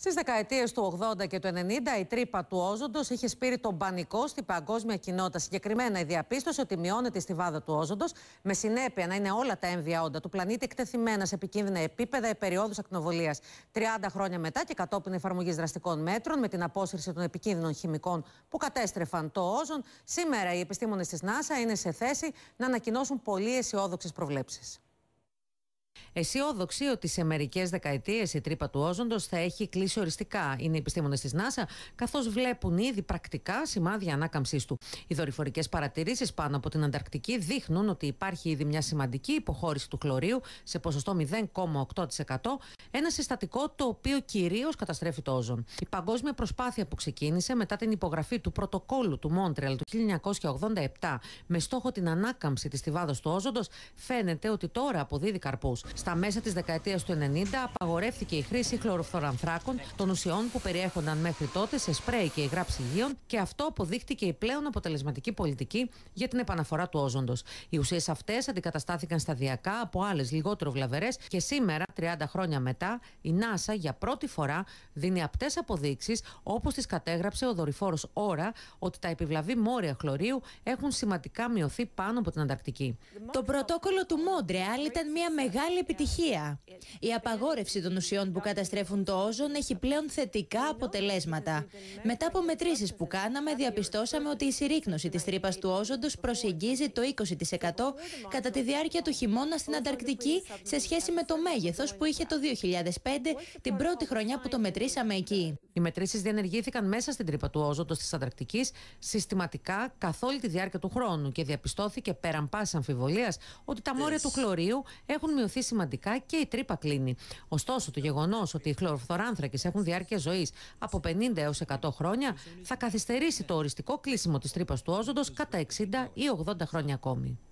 Στις δεκαετίες του 80 και του 90, η τρύπα του όζοντος είχε σπείρει τον πανικό στην παγκόσμια κοινότητα. Συγκεκριμένα, η διαπίστωση ότι μειώνεται η στιβάδα του όζοντος, με συνέπεια να είναι όλα τα έμβια όντα του πλανήτη εκτεθειμένα σε επικίνδυνα επίπεδα επεριόδου περιόδου ακνοβολίας. 30 χρόνια μετά και κατόπιν εφαρμογής δραστικών μέτρων, με την απόσυρση των επικίνδυνων χημικών που κατέστρεφαν το όζον, σήμερα οι επιστήμονες της ΝΑΣΑ είναι σε θέση να ανακοινώσουν πολύ αισιόδοξες προβλέψεις. Αισιόδοξοι ότι σε μερικές δεκαετίες η τρύπα του όζοντος θα έχει κλείσει οριστικά. Είναι οι επιστήμονες της Νάσα, καθώς βλέπουν ήδη πρακτικά σημάδια ανάκαμψής του. Οι δορυφορικές παρατηρήσεις πάνω από την Ανταρκτική δείχνουν ότι υπάρχει ήδη μια σημαντική υποχώρηση του χλωρίου σε ποσοστό 0,8%, ένα συστατικό το οποίο κυρίως καταστρέφει το όζον. Η παγκόσμια προσπάθεια που ξεκίνησε μετά την υπογραφή του πρωτοκόλλου του Μόντρελ του 1987 με στόχο την ανάκαμψη της θηβάδο του όζοντος φαίνεται ότι τώρα αποδίδει καρπούς. Στα μέσα της δεκαετίας του 90 απαγορεύτηκε η χρήση χλωροφθορανθράκων, των ουσιών που περιέχονταν μέχρι τότε σε σπρέι και υγρά ψυγείων και αυτό αποδείχτηκε η πλέον αποτελεσματική πολιτική για την επαναφορά του όζοντος. Οι ουσίες αυτές αντικαταστάθηκαν σταδιακά από άλλες λιγότερο βλαβερές και σήμερα, 30 χρόνια μετά, η NASA για πρώτη φορά δίνει απτές αποδείξεις όπως τις κατέγραψε ο δορυφόρος Ωρα ότι τα επιβλαβή μόρια χλωρίου έχουν σημαντικά μειωθεί πάνω από την Ανταρκτική. Το πρωτόκολλο του Μόντρεαλ ήταν μια μεγάλη μεγάλη επιτυχία. Η απαγόρευση των ουσιών που καταστρέφουν το όζον έχει πλέον θετικά αποτελέσματα. Μετά από μετρήσεις που κάναμε, διαπιστώσαμε ότι η συρρήκνωση της τρύπας του όζοντος προσεγγίζει το 20% κατά τη διάρκεια του χειμώνα στην Ανταρκτική σε σχέση με το μέγεθος που είχε το 2005, την πρώτη χρονιά που το μετρήσαμε εκεί. Οι μετρήσεις διενεργήθηκαν μέσα στην τρύπα του όζοντος της Ανταρκτικής συστηματικά καθ' όλη τη διάρκεια του χρόνου και διαπιστώθηκε πέραν πάση αμφιβολίας ότι τα μόρια του χλωρίου έχουν μειωθεί σημαντικά και η τρύπα κλείνει. Ωστόσο, το γεγονός ότι οι χλωροφθοράνθρακες έχουν διάρκεια ζωής από 50 έω 100 χρόνια θα καθυστερήσει το οριστικό κλείσιμο της τρύπας του όζοντος κατά 60 ή 80 χρόνια ακόμη.